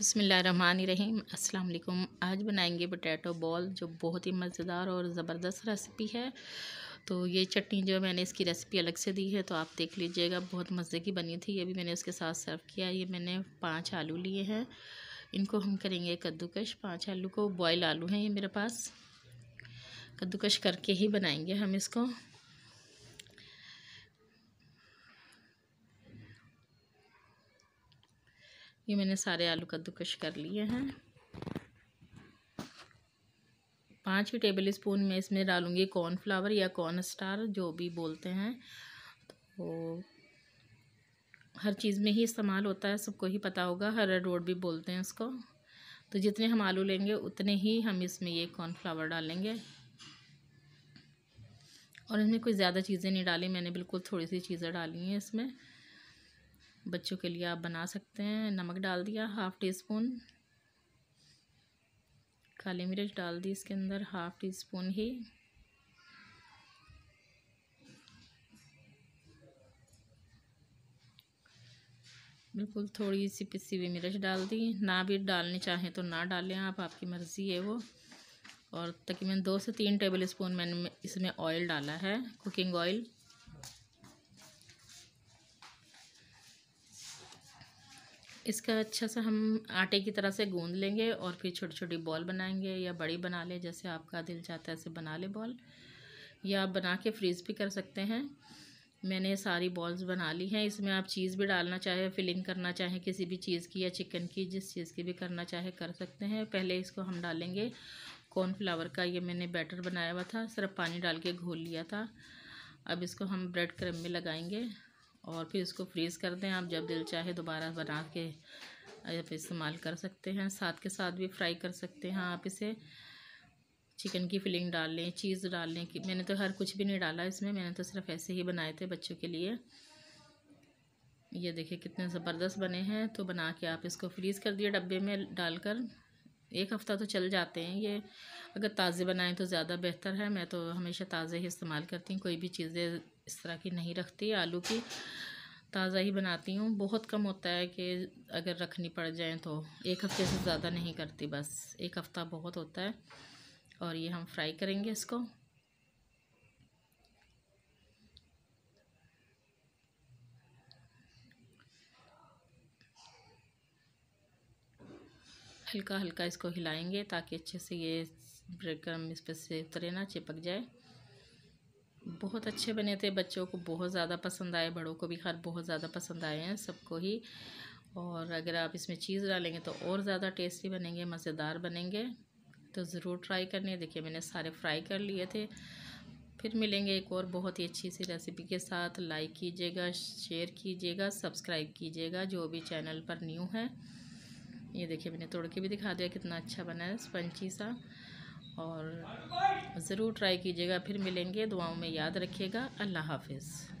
बसमीम वालेकुम आज बनाएंगे पोटैटो बॉल जो बहुत ही मज़ेदार और ज़बरदस्त रेसिपी है तो ये चटनी जो मैंने इसकी रेसिपी अलग से दी है तो आप देख लीजिएगा बहुत मज़े की बनी थी ये भी मैंने उसके साथ सर्व किया ये मैंने पांच आलू लिए हैं इनको हम करेंगे कद्दूकश पांच आलू को बॉयल आलू हैं ये मेरे पास कद्दूकश करके ही बनाएंगे हम इसको ये मैंने सारे आलू कद्दूकश कर लिए हैं पाँच भी टेबल स्पून मैं इसमें डालूँगी कॉर्नफ्लावर या कॉर्न स्टार जो भी बोलते हैं तो हर चीज़ में ही इस्तेमाल होता है सबको ही पता होगा हर रोड भी बोलते हैं उसको तो जितने हम आलू लेंगे उतने ही हम इसमें ये कॉर्नफ्लावर डालेंगे और इसमें कोई ज़्यादा चीज़ें नहीं डाली मैंने बिल्कुल थोड़ी सी चीज़ें डाली हैं इसमें बच्चों के लिए आप बना सकते हैं नमक डाल दिया हाफ़ टी स्पून काली मिर्च डाल दी इसके अंदर हाफ़ टी स्पून ही बिल्कुल थोड़ी सी पिसी हुई मिर्च डाल दी ना भी डालनी चाहें तो ना डालें आप आपकी मर्ज़ी है वो और तकरीबन दो से तीन टेबल स्पून मैंने इसमें ऑयल डाला है कुकिंग ऑयल इसका अच्छा सा हम आटे की तरह से गूंद लेंगे और फिर छोटी छोटी बॉल बनाएंगे या बड़ी बना लें जैसे आपका दिल चाहता है ऐसे बना ले बॉल या आप बना के फ्रीज़ भी कर सकते हैं मैंने सारी बॉल्स बना ली हैं इसमें आप चीज़ भी डालना चाहे फिलिंग करना चाहे किसी भी चीज़ की या चिकन की जिस चीज़ की भी करना चाहे कर सकते हैं पहले इसको हम डालेंगे कॉर्नफ्लावर का ये मैंने बैटर बनाया हुआ था सिर्फ पानी डाल के घोल लिया था अब इसको हम ब्रेड क्रम में लगाएंगे और फिर इसको फ्रीज़ कर दें आप जब दिल चाहे दोबारा बना के आप इस्तेमाल कर सकते हैं साथ के साथ भी फ्राई कर सकते हैं आप इसे चिकन की फिलिंग डाल लें चीज़ डाल लें कि मैंने तो हर कुछ भी नहीं डाला इसमें मैंने तो सिर्फ ऐसे ही बनाए थे बच्चों के लिए ये देखिए कितने ज़बरदस्त बने हैं तो बना के आप इसको फ्रीज़ कर दिए डब्बे में डालकर एक हफ़्ता तो चल जाते हैं ये अगर ताज़े बनाएं तो ज़्यादा बेहतर है मैं तो हमेशा ताज़े ही इस्तेमाल करती हूँ कोई भी चीज़ें इस तरह की नहीं रखती आलू की ताज़ा ही बनाती हूँ बहुत कम होता है कि अगर रखनी पड़ जाए तो एक हफ़्ते से ज़्यादा नहीं करती बस एक हफ़्ता बहुत होता है और ये हम फ्राई करेंगे इसको हल्का हल्का इसको हिलाएंगे ताकि अच्छे से ये ब्रेड क्रम इस पर से उतरे ना चिपक जाए बहुत अच्छे बने थे बच्चों को बहुत ज़्यादा पसंद आए बड़ों को भी खैर बहुत ज़्यादा पसंद आए हैं सबको ही और अगर आप इसमें चीज़ डालेंगे तो और ज़्यादा टेस्टी बनेंगे मज़ेदार बनेंगे तो ज़रूर ट्राई करने देखिए मैंने सारे फ्राई कर लिए थे फिर मिलेंगे एक और बहुत ही अच्छी सी रेसिपी के साथ लाइक कीजिएगा शेयर कीजिएगा सब्सक्राइब कीजिएगा जो भी चैनल पर न्यू है ये देखिए मैंने तोड़ के भी दिखा दिया कितना अच्छा बना है स्पंची सा और ज़रूर ट्राई कीजिएगा फिर मिलेंगे दुआओं में याद रखिएगा अल्लाह हाफिज़